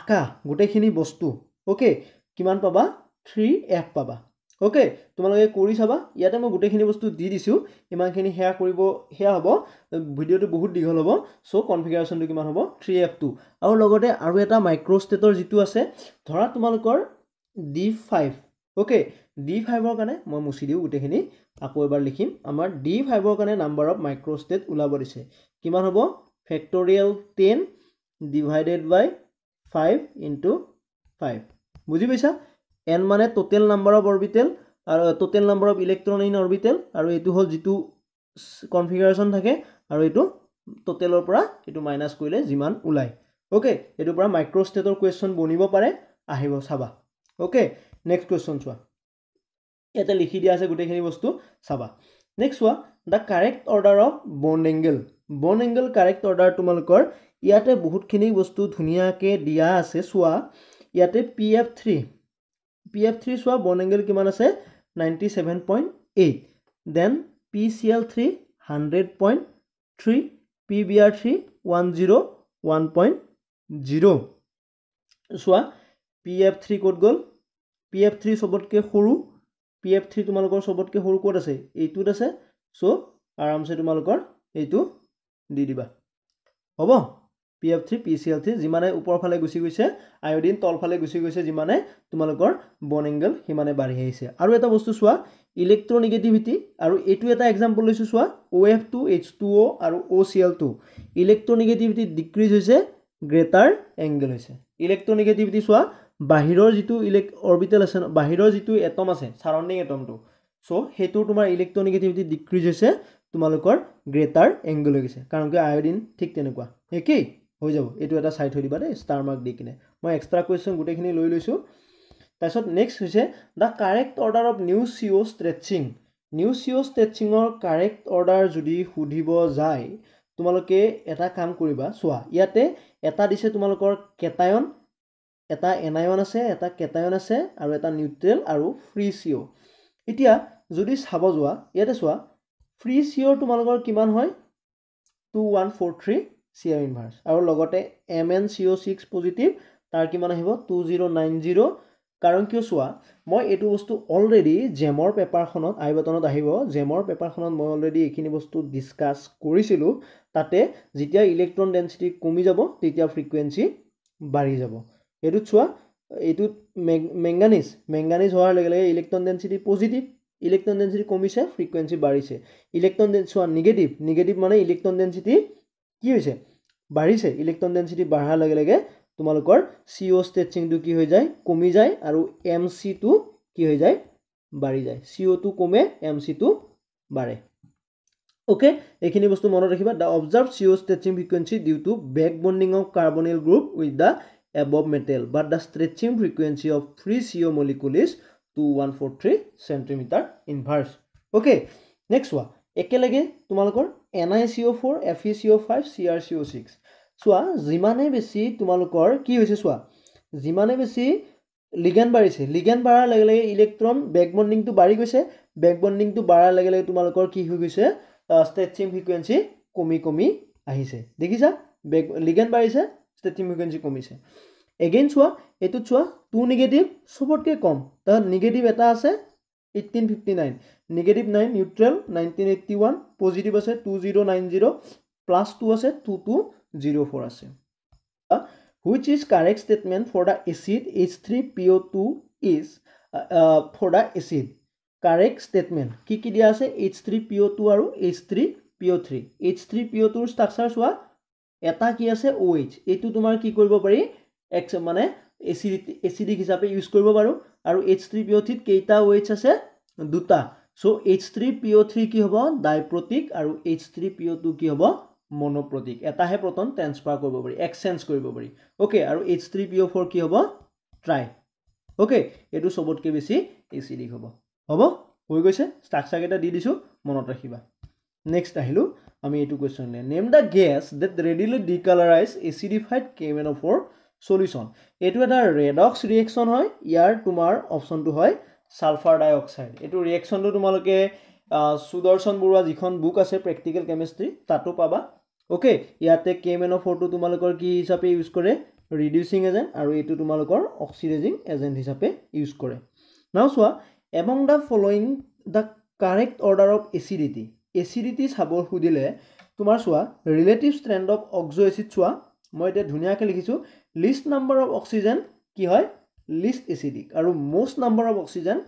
আকাশ গোটেইখিনি বস্তু অ'কে কিমান পাবা থ্ৰী এফ পাবা অ'কে তোমালোকে কৰি চাবা ইয়াতে মই গোটেইখিনি বস্তু দি দিছোঁ ইমানখিনি সেয়া কৰিব সেয়া হ'ব ভিডিঅ'টো বহুত দীঘল হ'ব চ' কনফিগাৰেশ্যনটো কিমান হ'ব থ্ৰী এফ টু আৰু লগতে আৰু এটা মাইক্ৰ'ষ্টেটৰ যিটো আছে ধৰা তোমালোকৰ ডি ফাইভ অ'কে ডি ফাইভৰ কাৰণে মই মুচি দিওঁ গোটেইখিনি আকৌ এবাৰ লিখিম আমাৰ ডি ফাইভৰ কাৰণে নাম্বাৰ অফ মাইক্ৰ'ষ্টেট ওলাব দিছে কিমান হ'ব factorial ten divided by five into five বুজি পাইছা এন মানে টোটেল নাম্বাৰ অফ অৰবিটেল আৰু total number of electron in orbital আৰু এইটো হ'ল যিটো কনফিগাৰেশ্যন থাকে আৰু এইটো টোটেলৰ পৰা এইটো মাইনাছ কৰিলে যিমান ওলায় অ'কে এইটোৰ পৰা মাইক্ৰ'ষ্টেটৰ কুৱেশ্যন বনিব পাৰে আহিব চাবা অ'কে নেক্সট কুৱেশ্যন চোৱা ইয়াতে লিখি দিয়া আছে গোটেইখিনি বস্তু চাবা নেক্সট চোৱা the correct order of bond angle bond angle correct order তোমালোকৰ ইয়াতে বহুতখিনি বস্তু ধুনীয়াকৈ দিয়া আছে চোৱা ইয়াতে P F three P F three চোৱা বন এংগেল কিমান আছে ninety seven point eight then P C L three hundred point three P B R three one zero' one point zero' চোৱা পি এফ থ্ৰী ক'ত গ'ল P F three চবতকৈ সৰু P F three তোমালোকৰ চবতকৈ সৰু ক'ত আছে এইটোত আছে চ' আৰামছে তোমালোকৰ এইটো দি দিবা হ'ব P F three P C L three যিমানে ওপৰফালে গুচি গৈছে আয়ডিন তলফালে গুচি গৈছে যিমানে তোমালোকৰ বন এংগল সিমানে বাঢ়ি আহিছে আৰু এটা বস্তু চোৱা ইলেক্ট্ৰনিগেটিভিটি আৰু এইটো এটা এক্সাম্পল লৈছোঁ চোৱা O' F two H two O' আৰু O' C L two electronegativity decrease হৈছে গ্ৰেটাৰ এংগেল হৈছে ইলেক্ট্ৰনিগেটিভিটি চোৱা বাহিৰৰ যিটো ইলেক অৰবিটেল আছে বাহিৰৰ যিটো এটম আছে চাৰাউণ্ডিং এটমটো চ' সেইটোৰ তোমাৰ ইলেক্ট্ৰনিগেটিভিটি ডিক্ৰিজ হৈছে তোমালোকৰ গ্ৰেটাৰ এংগেল হৈ গৈছে কাৰণ কি আয়ডিন ঠিক তেনেকুৱা নে কি হৈ যাব এইটো এটা চাই থৈ দিবা দেই ষ্টাৰ মাৰ্ক দি কিনে মই এক্সট্ৰা কুৱেশ্যন গোটেইখিনি লৈ লৈছোঁ তাৰপিছত নেক্সট হৈছে the correct order of nu C O' O' stretching nu C O' O' ষ্ট্ৰেচিঙৰ কাৰেক্ট অৰ্ডাৰ যদি সুধিব যায় তোমালোকে এটা কাম কৰিবা চোৱা ইয়াতে এটা দিছে তোমালোকৰ কেটায়ন এটা এনায়ন আছে এটা কেটায়ন আছে আৰু এটা নিউট্ৰেল আৰু ফ্ৰী চিঅ' e এতিয়া যদি চাব যোৱা ইয়াতে চোৱা ফ্ৰী চিঅ'ৰ e তোমালোকৰ কিমান হয় two one four three C M inverse আৰু লগতে M N C O' six positive তাৰ কিমান আহিব টু জিৰ' নাইন জিৰ' কাৰণ কিয় চোৱা মই এইটো বস্তু অলৰেডি জেমৰ পেপাৰখনত আই বটনত আহিব জেমৰ পেপাৰখনত মই অলৰেডি এইখিনি বস্তু ডিছকাছ কৰিছিলোঁ তাতে যেতিয়া ইলেক্ট্ৰন ডেঞ্চিটি কমি যাব তেতিয়া ফ্ৰিকুৱেঞ্চি বাঢ়ি যাব এইটোত চোৱা এইটোত মেং মেংগানিজ মেংগানিজ হোৱাৰ লগে লগে electron density positive electron density কমিছে ফ্ৰিকুৱেঞ্চি বাঢ়িছে ইলেক্ট্ৰন ডেঞ্চ চোৱা নিগেটিভ নিগেটিভ মানে ইলেক্ট্ৰন ডেঞ্চিটি কি হৈছে বাঢ়িছে ইলেক্ট্ৰন ডেঞ্চিটি বাঢ়াৰ লগে লগে তোমালোকৰ চি অ' ষ্ট্ৰেচিংটো কি হৈ যায় কমি যায় আৰু এম চিটো কি হৈ যায় বাঢ়ি যায় চি অ'টো কমে এম চিটো বাঢ়ে অ'কে এইখিনি বস্তু মনত ৰাখিবা the observe C O' stretching frequency due to back bonding of carbonyl group with the above metal but the stretching frequency of free C O' molecule is two one four three centimetre inverse okay next চোৱা একেলগে তোমালোকৰ N I C O' four F E C O' five C R C O' six চোৱা যিমানে বেছি তোমালোকৰ কি হৈছে চোৱা যিমানে বেছি লিগেন বাঢ়িছে লিগেন বাঢ়াৰ লগে লগে ইলেক্ট্ৰন বেক বণ্ডিংটো বাঢ়ি গৈছে বেক বণ্ডিংটো বাঢ়াৰ লগে লগে তোমালোকৰ কি হৈ গৈছে ষ্টেটচিং ফ্ৰিকুৱেঞ্চি কমি কমি আহিছে দেখিছা বেক লিগেন বাঢ়িছে ষ্টেটচিং ফ্ৰিকুৱেঞ্চি কমিছে এগেইন চোৱা এইটোত চোৱা টু নিগেটিভ চবতকৈ কম তাৰ নিগেটিভ এটা আছে eighteen fifty nine negative nine neutral nineteen eighty one positive আছে two zero' nine zero' plus two আছে টু টু জিৰ' ফ'ৰ আছে which is correct statement for the acid H three P two is for the acid correct statement কি কি দিয়া আছে H three P two আৰু H three P three H three P O' টুৰ structure চোৱা এটা কি আছে অ' এইচ এইটো তোমাৰ কি কৰিব পাৰি এক মানে এচিডি এচিডিক হিচাপে ইউজ কৰিব পাৰোঁ আৰু এইচ থ্ৰী পি অ' থ্ৰীত কেইটা অ' আছে দুটা so' H three P O' three কি হ'ব ডাইপ্ৰতীক আৰু H three P O' two কি হ'ব মনোপ্ৰতীক এটাহে প্ৰটন ট্ৰেঞ্চফাৰ কৰিব পাৰি এক্সচেঞ্জ কৰিব পাৰি অ'কে আৰু H three P O' four কি হ'ব ট্ৰাই অ'কে এইটো চবতকৈ বেছি এচিডিক হ'ব হ'ব হৈ গৈছে ষ্ট্ৰাকচাৰকেইটা দি দিছোঁ মনত ৰাখিবা নেক্সট আহিলোঁ আমি এইটো question name the gas that readily decolourise acidified K M N O four solution এইটো এটা ৰেডক্স ৰিয়েকশ্যন হয় ইয়াৰ তোমাৰ অপশ্যনটো হয় ছালফাৰ ডাই অক্সাইড এইটো ৰিয়েকশ্যনটো তোমালোকে সুদৰ্শন বৰুৱা যিখন বুক আছে প্ৰেক্টিকেল কেমেষ্ট্ৰি তাতো পাবা অ'কে ইয়াতে কে মেন' এন ফৰটো তোমালোকৰ কি হিচাপে ইউজ কৰে ৰিডিউচিং এজেণ্ট আৰু এইটো তোমালোকৰ অক্সিডাইজিং এজেণ্ট হিচাপে ইউজ কৰে নাও চোৱা এবং the following the correct order of acidity acidity চাব সুধিলে তোমাৰ চোৱা relative strength of oxo acid চোৱা মই এতিয়া ধুনীয়াকৈ লিখিছোঁ লিষ্ট নাম্বাৰ অফ অক্সিজেন কি হয় লিষ্ট এচিডিক আৰু most number of oxygen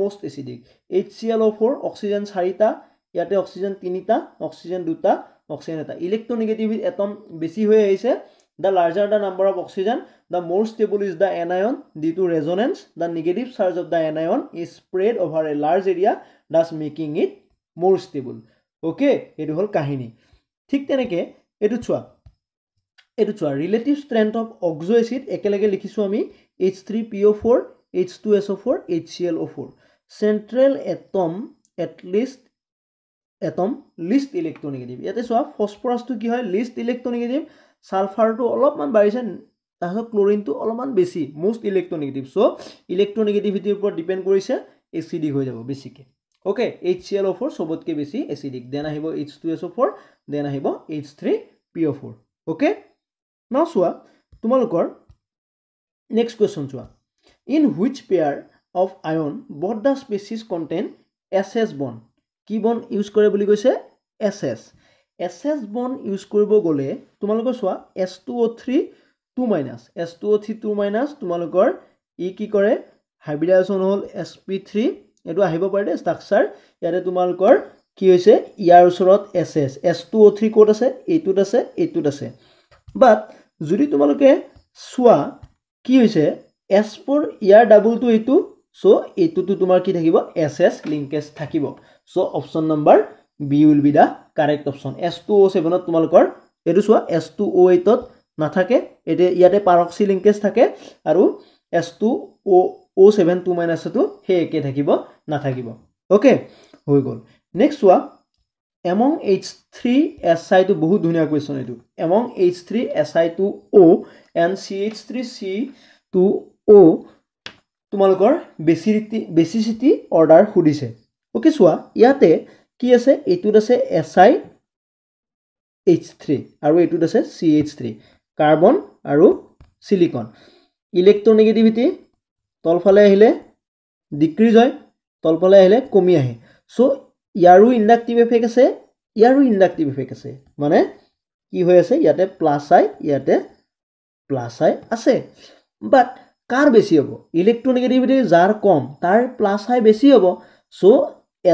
most acidic H C L O' four oxygen চাৰিটা ইয়াতে অক্সিজেন তিনিটা অক্সিজেন দুটা অক্সিজেন এটা ইলেক্ট্ৰনিগেটিভ এটম বেছি হৈ আহিছে the larger the number of oxygen the more stable is the anion due to resonance the negative charge of the anion is spread over a large area thus making it more stable okay এইটো হ'ল কাহিনী ঠিক তেনেকৈ এইটোত চোৱা এইটো চোৱা relative strength of oxo acid একেলগে লিখিছোঁ আমি H three P O' four H two S O' four H C L O' four central atom at least atom least electronegative ইয়াতে চোৱা ফচফৰাছটো কি হয় লিষ্ট ইলেক্ট্ৰনিগেটিভ ছালফাৰটো অলপমান বাঢ়িছে তাৰপিছত ক্লৰিনটো অলপমান বেছি মষ্ট ইলেক্ট্ৰনিগেটিভ চ' ইলেক্ট্ৰনিগেটিভিটিৰ ওপৰত ডিপেণ্ড কৰিছে এচিডিক হৈ যাব বেছিকৈ okay H C L O' four চবতকৈ বেছি এচিডিক দেন আহিব H two S O' four then আহিব H three P O' four okay now চোৱা তোমালোকৰ নেক্সট কুৱেশ্যন চোৱা in which pair of ion both the species content S S bond কি bond use কৰে বুলি কৈছে S S S S bond use কৰিব গ'লে তোমালোকে চোৱা S two O' three two minus S two O' three two minus তোমালোকৰ ই কি কৰে হাইব্ৰিডাইজেশ্যন হ'ল এছ পি থ্ৰী এইটো আহিব পাৰে দেই ষ্ট্ৰাকচাৰ ইয়াতে তোমালোকৰ কি হৈছে ইয়াৰ ওচৰত S S S two O' three ক'ত আছে এইটোত আছে এইটোত আছে বাট যদি তোমালোকে চোৱা কি হৈছে এছ ফ'ৰ ইয়াৰ ডাবলটো এইটো চ' এইটোতো তোমাৰ কি থাকিব এছ এছ লিংকেজ থাকিব so' option number B will be the correct option S two O' ছেভেনত তোমালোকৰ এইটো চোৱা এছ টু অ' এইটত নাথাকে এতিয়া ইয়াতে পাৰক্সি লিংকেজ থাকে আৰু S two O' O' seven two two সেই একে থাকিব নাথাকিব অ'কে হৈ গ'ল নেক্সট চোৱা এমং এইচ থ্ৰী এছ আইটো বহুত ধুনীয়া কুৱেশ্যন এইটো among H three S I two O' N C H three C two O' তোমালোকৰ বেচিচিটি বেচিচিটি অৰ্ডাৰ সুধিছে অ'কে চোৱা ইয়াতে কি আছে এইটোত আছে এছ আই এইচ থ্ৰী আৰু এইটোত আছে চি এইচ থ্ৰী কাৰ্বন আৰু চিলিকন ইলেক্ট্ৰনেগেটিভিটি তলফালে আহিলে ডিক্ৰিজ হয় তলফালে আহিলে কমি আহে চ' ইয়াৰো ইণ্ডাক্টিভ এফেক্ট আছে ইয়াৰো ইণ্ডাক্টিভ এফেক্ট আছে মানে কি হৈ আছে ইয়াতে প্লাছ আই ইয়াতে প্লাছ আই আছে বাট কাৰ বেছি হ'ব ইলেক্ট্ৰনিগেটিভিটি যাৰ কম তাৰ প্লাছ আই বেছি হ'ব চ'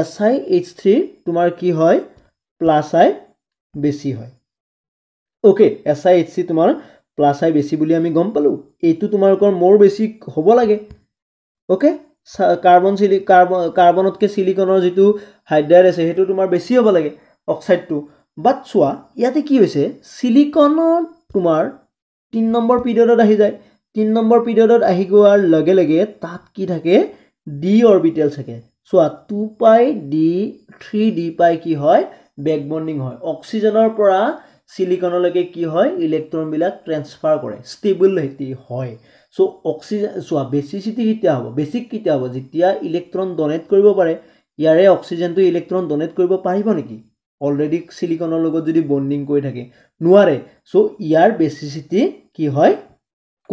এছ আই এইচ থ্ৰীৰ তোমাৰ কি হয় প্লাছ আই বেছি হয় okay S I H C তোমাৰ প্লাছ আই বেছি বুলি আমি গম পালোঁ এইটো তোমালোকৰ মোৰ বেছি হ'ব লাগে অ'কে কাৰ্বন চিলি কাৰ্বন কাৰ্বনতকৈ চিলিকনৰ যিটো হাইড্ৰাইড আছে সেইটো তোমাৰ বেছি হ'ব লাগে অক্সাইডটো বাট চোৱা ইয়াতে কি হৈছে চিলিকনত তোমাৰ তিনি নম্বৰ পিৰিয়ডত আহি যায় তিনি নম্বৰ পিৰিয়ডত আহি গোৱাৰ লগে লগে তাত কি থাকে ডি অৰবিটেল থাকে চোৱা টু পাই ডি থ্ৰী ডি পাই কি হয় বেকবণ্ডিং হয় অক্সিজেনৰ পৰা চিলিকনলৈকে কি হয় ইলেক্ট্ৰনবিলাক ট্ৰেন্সফাৰ কৰে ষ্টেবিলিটি হয় চ' অক্সিজেন চোৱা বেচিচিটি কেতিয়া হ'ব বেচিক কেতিয়া হ'ব যেতিয়া ইলেক্ট্ৰন ডনেট কৰিব পাৰে ইয়াৰে অক্সিজেনটো ইলেক্ট্ৰন ডনেট কৰিব পাৰিব নেকি অলৰেডি চিলিকনৰ লগত যদি বণ্ডিং কৰি থাকে নোৱাৰে চ' ইয়াৰ বেচিচিটি কি হয়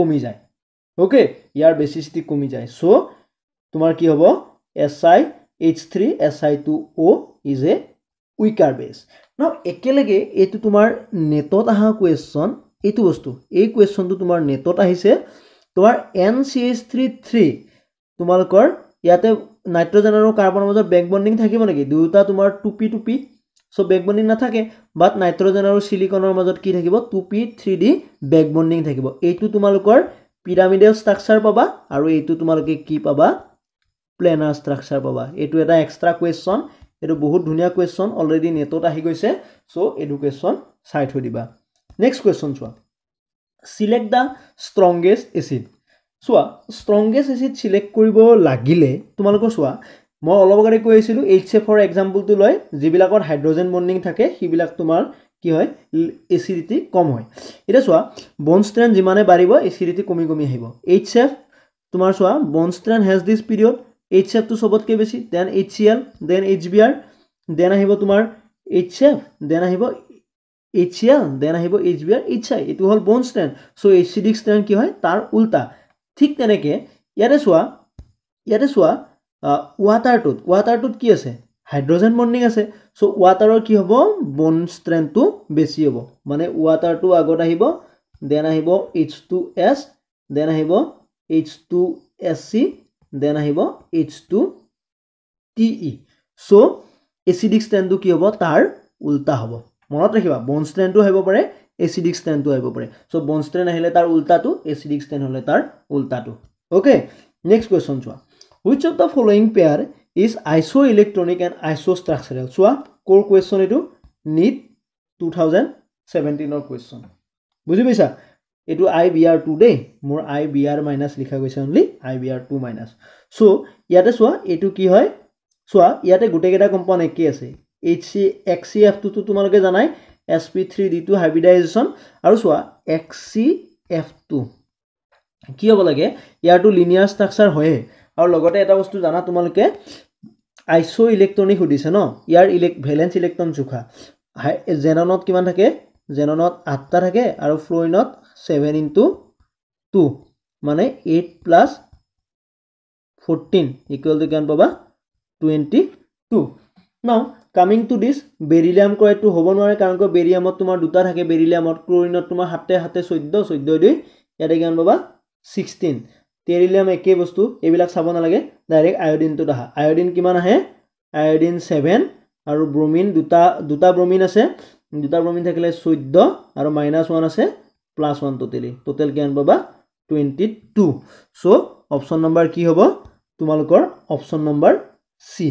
কমি যায় অ'কে ইয়াৰ বেচিচিটি কমি যায় চ' তোমাৰ কি হ'ব S I H three S I two O' is a weaker base ন একেলগে এইটো তোমাৰ নেটত অহা কুৱেশ্যন এইটো বস্তু এই কুৱেশ্যনটো তোমাৰ নেটত আহিছে তোমাৰ N C H three three তোমালোকৰ ইয়াতে নাইট্ৰজেন আৰু কাৰ্বনৰ মাজত বেক বণ্ডিং থাকিব নেকি দুয়োটা তোমাৰ টুপি টুপি চ' বেক বণ্ডিং নাথাকে বাট নাইট্ৰজেন আৰু চিলিকনৰ মাজত কি থাকিব টুপি থ্ৰী ডি বণ্ডিং থাকিব এইটো তোমালোকৰ পিৰামিডেল ষ্ট্ৰাকচাৰ পাবা আৰু এইটো তোমালোকে কি পাবা প্লেনাৰ ষ্ট্ৰাকচাৰ পাবা এইটো এটা এক্সট্ৰা কুৱেশ্যন এইটো বহুত ধুনীয়া কুৱেশ্যন অলৰেডি নেটত আহি গৈছে চ' এইটো কুৱেশ্যন চাই থৈ দিবা নেক্সট কুৱেশ্যন চোৱা ছিলেক্ট দ্য ষ্ট্ৰংগেষ্ট এচিড চোৱা ষ্ট্ৰংগেষ্ট এচিড ছিলেক্ট কৰিব লাগিলে তোমালোকৰ চোৱা মই অলপ আগতে কৈ আছিলোঁ এইচ এফৰ এক্সাম্পলটো লয় যিবিলাকত হাইড্ৰজেন বণ্ডিং থাকে সেইবিলাক তোমাৰ কি হয় এচিডিটি কম হয় এতিয়া চোৱা বন ষ্ট্ৰেণ্ড যিমানে বাঢ়িব এচিডিটি কমি কমি আহিব এইচ এফ তোমাৰ চোৱা bond strength has this period H এফটো চবতকৈ বেছি then H C L then H B R then আহিব তোমাৰ এইচ এফ দেন আহিব এইচ চি এল দেন আহিব H B R H I এইটো হ'ল bond strength so' acidic strength কি হয় তাৰ ওল্টা ঠিক তেনেকৈ ইয়াতে চোৱা ইয়াতে চোৱা ৱাটাৰটোত ৱাটাৰটোত কি আছে হাইড্ৰজেন বন্ডিং আছে চ' ৱাটাৰৰ কি হ'ব বন ষ্ট্ৰেণ্ডটো বেছি হ'ব মানে ৱাটাৰটো আগত আহিব দেন আহিব এইচ টু এছ দেন আহিব H two S C then আহিব H two T E so' acidic ষ্টেণ্ডটো কি হ'ব তাৰ ওল্টা হ'ব মনত ৰাখিবা বন ষ্টেণ্ডটো আহিব পাৰে এচিডিক ষ্টেণ্ডটো আহিব পাৰে চ' বন ষ্টেণ্ড আহিলে তাৰ উল্টাটো এচিডিক ষ্টেণ্ড হ'লে তাৰ উল্টাটো অ'কে নেক্সট কুৱেশ্যন চোৱা which of the following pair is iso' electronic and iso' structural চোৱা ক'ৰ কুৱেশ্যন এইটো নীট টু থাউজেণ্ড ছেভেণ্টিনৰ কুৱেশ্যন বুজি পাইছা এইটো আই বি আৰ টু দেই মোৰ আই বি আৰ মাইনাছ লিখা গৈছে only I B R two minus so' ইয়াতে চোৱা এইটো কি হয় চোৱা ইয়াতে গোটেইকেইটা কম্পাউণ্ড একেই আছে এইচ চি এক্স চি এফটোতো তোমালোকে জানাই S P three D two hybridisation আৰু চোৱা এক্স চি এফ টু কি হ'ব লাগে ইয়াৰটো লিনিয়াৰ ষ্ট্ৰাকচাৰ হয়ে আৰু লগতে এটা বস্তু জানা তোমালোকে আইচ' ইলেক্ট্ৰনিক সুধিছে ন ইয়াৰ ইলেক ভেলেঞ্চ ইলেক্ট্ৰন জোখা হাই জেননত কিমান থাকে জেননত আঠটা থাকে আৰু ফ্লৰিনত ছেভেন ইনটু টু মানে eight plus fourteen equal to কিমান পাবা টুৱেণ্টি টু ন কামিং টু দিছ বেৰিলিয়াম এইটো হ'ব নোৱাৰে কাৰণ কিয় বেৰিয়ামত তোমাৰ দুটা থাকে বেৰিলিয়ামত ক্লৰিনত তোমাৰ সাতে সাতে চৈধ্য চৈধ্য দুই ইয়াতে কিমান পাবা ছিক্সটিন টেৰিলিয়াম একেই বস্তু এইবিলাক চাব নালাগে ডাইৰেক্ট আয়'ডিনটোত আহা আয়'ডিন কিমান আহে আয়'ডিন ছেভেন আৰু ব্ৰমিন দুটা দুটা ব্ৰমিন আছে দুটা ব্ৰমিন থাকিলে চৈধ্য আৰু মাইনাছ ওৱান আছে প্লাছ ওৱান টোটেলি টোটেল কিমান পাবা twenty two so' option number কি হ'ব তোমালোকৰ option number C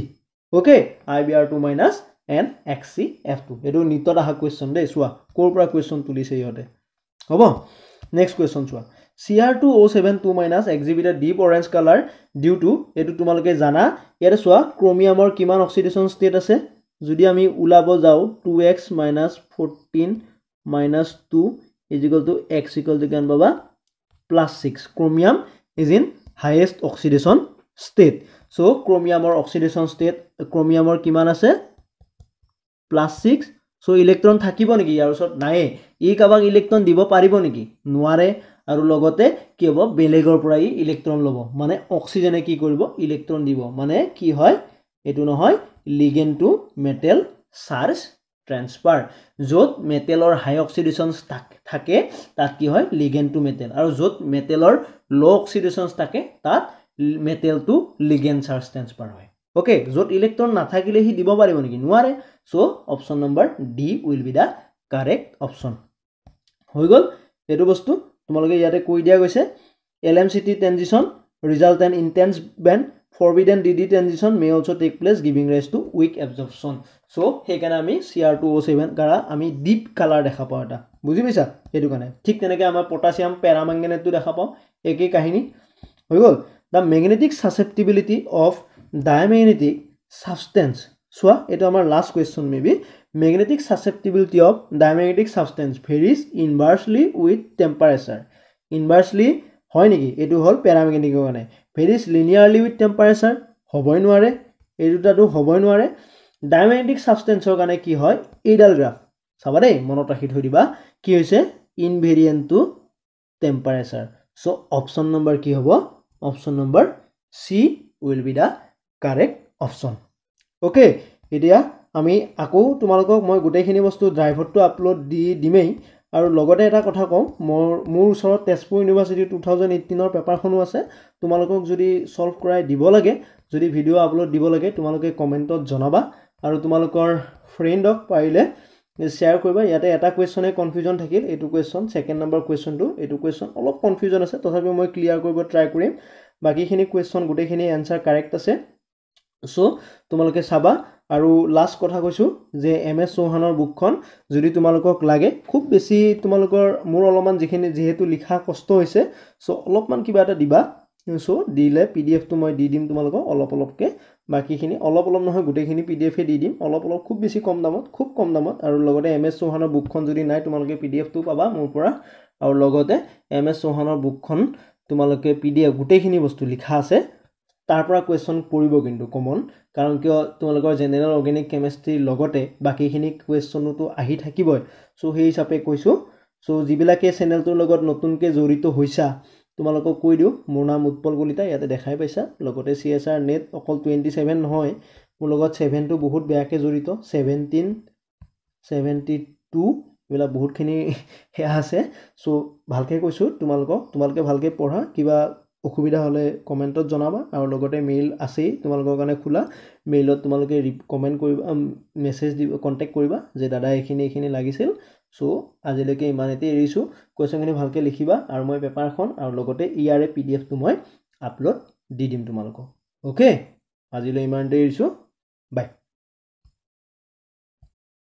okay I B R two minus N এক সি এফ টু এইটো নিতত অহা কুৱেশ্যন দেই চোৱা ক'ৰ পৰা কুৱেশ্যন তুলিছে ইহঁতে হ'ব নেক্সট কুৱেশ্যন চোৱা C R two O' seven two minus exhibited deep orange colour due to এইটো তোমালোকে জানা ইয়াতে চোৱা ক্ৰমিয়ামৰ কিমান অক্সিডেশ্যন ষ্টেট আছে যদি আমি ওলাব যাওঁ two X minus fourteen minus two equal to X equal to কেন পাবা plus six chromium is in highest oxidation state so ক্ৰমিয়ামৰ অক্সিডেশ্যন ষ্টেট ক্ৰমিয়ামৰ কিমান আছে প্লাছ ছিক্স চ' ইলেক্ট্ৰন থাকিব নেকি ইয়াৰ ওচৰত নাইয়ে ই কাৰোবাক ইলেক্ট্ৰন দিব পাৰিব নেকি নোৱাৰে আৰু লগতে কি হ'ব বেলেগৰ পৰা ই ইলেক্ট্ৰন ল'ব মানে অক্সিজেনে কি কৰিব ইলেক্ট্ৰন দিব মানে কি হয় এইটো নহয় ligand to metal charge transfer য'ত মেটেলৰ হাই অক্সিডেশ্যন থাকে তাত কি হয় লিগেন টু মেটেল আৰু য'ত মেটেলৰ ল' অক্সিডেশ্যন থাকে তাত মেটেলটো লিগেন চাৰ্জ ট্ৰেঞ্চফাৰ হয় অ'কে য'ত ইলেক্ট্ৰন নাথাকিলে সি দিব পাৰিব নেকি নোৱাৰে so' option number D will be the correct option হৈ গ'ল সেইটো বস্তু তোমালোকে ইয়াতে কৈ দিয়া গৈছে L M C T transition result and intense band forbid and D D transition may also' take place giving rise to weak absorption so' সেইকাৰণে আমি C R two O' seven কাৰা আমি ডিপ কালাৰ দেখা পাওঁ এটা বুজি পাইছা সেইটো কাৰণে ঠিক তেনেকৈ আমাৰ পটাচিয়াম পেৰামাংগেনেটটো দেখা পাওঁ একেই কাহিনী হৈ গ'ল the magnetic susceptibility of diamagnetic substance চোৱা এইটো আমাৰ last question may be magnetic susceptibility of diamagnetic substance varies inversely with temperature inversely হয় নেকি এইটো হ'ল পেৰামেগনেটিকৰ কাৰণে ভেৰিজ লিনিয়াৰলি উইথ টেম্পাৰেচাৰ হ'বই নোৱাৰে এই দুটাটো হ'বই নোৱাৰে ডায়মেগনেটিক ছাবষ্টেঞ্চৰ কাৰণে কি হয় এইডাল গ্ৰাফ চাবা দেই মনত ৰাখি থৈ দিবা কি হৈছে invariant to temperature so' option number কি হ'ব option number C will be the correct option okay এতিয়া আমি আকৌ তোমালোকক মই গোটেইখিনি বস্তু ড্ৰাইভতটো আপলোড দি দিমেই আৰু লগতে এটা কথা কওঁ মোৰ মোৰ ওচৰত তেজপুৰ ইউনিভাৰ্চিটি টু থাউজেণ্ড এইটিনৰ পেপাৰখনো আছে তোমালোকক যদি ছল্ভ কৰাই দিব লাগে যদি ভিডিঅ' আপলোড দিব লাগে তোমালোকে কমেণ্টত জনাবা আৰু তোমালোকৰ ফ্ৰেণ্ডক পাৰিলে শ্বেয়াৰ কৰিবা ইয়াতে এটা কুৱেশ্যনে কনফিউজন থাকিল এইটো কুৱেশ্যন ছেকেণ্ড নম্বৰ কুৱেশ্যনটো এইটো কুৱেশ্যন অলপ কনফিউজন আছে তথাপিও মই ক্লিয়াৰ কৰিব ট্ৰাই কৰিম বাকীখিনি কুৱেশ্যন গোটেইখিনি এনচাৰ কাৰেক্ট আছে চ' তোমালোকে চাবা আৰু লাষ্ট কথা কৈছোঁ যে এম এছ চৌহানৰ বুকখন যদি তোমালোকক লাগে খুব বেছি তোমালোকৰ মোৰ অলপমান যিখিনি যিহেতু লিখা কষ্ট হৈছে চ' অলপমান কিবা এটা দিবা চ' দিলে পি ডি এফটো মই দি দিম তোমালোকক অলপ অলপকৈ বাকীখিনি অলপ অলপ নহয় গোটেইখিনি পি ডি এফে দি দিম অলপ অলপ খুব বেছি কম দামত খুব কম দামত আৰু লগতে এম এছ চৌহানৰ বুকখন যদি নাই তোমালোকে পি ডি এফটো পাবা মোৰ পৰা আৰু লগতে এম এছ চৌহানৰ বুকখন তোমালোকে পি ডি এফ গোটেইখিনি বস্তু লিখা আছে তাৰ পৰা কুৱেশ্যন পৰিব কিন্তু কমন কাৰণ কিয় তোমালোকৰ জেনেৰেল অৰ্গেনিক কেমেষ্ট্ৰীৰ লগতে বাকীখিনি কুৱেশ্যনতো আহি থাকিবই চ' সেই হিচাপে কৈছোঁ চ' যিবিলাকে চেনেলটোৰ লগত নতুনকৈ জড়িত হৈছা তোমালোকক কৈ দিওঁ মোৰ নাম উৎপল কলিতা ইয়াতে দেখাই পাইছা লগতে চি এছ আৰ নেট অকল টুৱেণ্টি ছেভেন নহয় মোৰ লগত ছেভেনটো বহুত বেয়াকৈ জড়িত ছেভেণ্টিন ছেভেণ্টি টু এইবিলাক বহুতখিনি (laughs) সেয়া আছে চ' ভালকৈ কৈছোঁ তোমালোকক তোমালোকে ভালকৈ পঢ়া কিবা অসুবিধা হ'লে কমেণ্টত জনাবা আৰু লগতে মেইল আছেই তোমালোকৰ কাৰণে খোলা মেইলত তোমালোকে ৰি কমেণ্ট কৰিবা মেছেজ দিব কণ্টেক্ট কৰিবা যে দাদা এইখিনি এইখিনি লাগিছিল সো আজিলৈকে ইমানেতে এৰিছোঁ কুৱেশ্যনখিনি ভালকৈ লিখিবা আৰু মই পেপাৰখন আৰু লগতে ইয়াৰে পি ডি এফটো মই আপলোড দি দিম তোমালোকক অ'কে আজিলৈ ইমানতে এৰিছোঁ বাই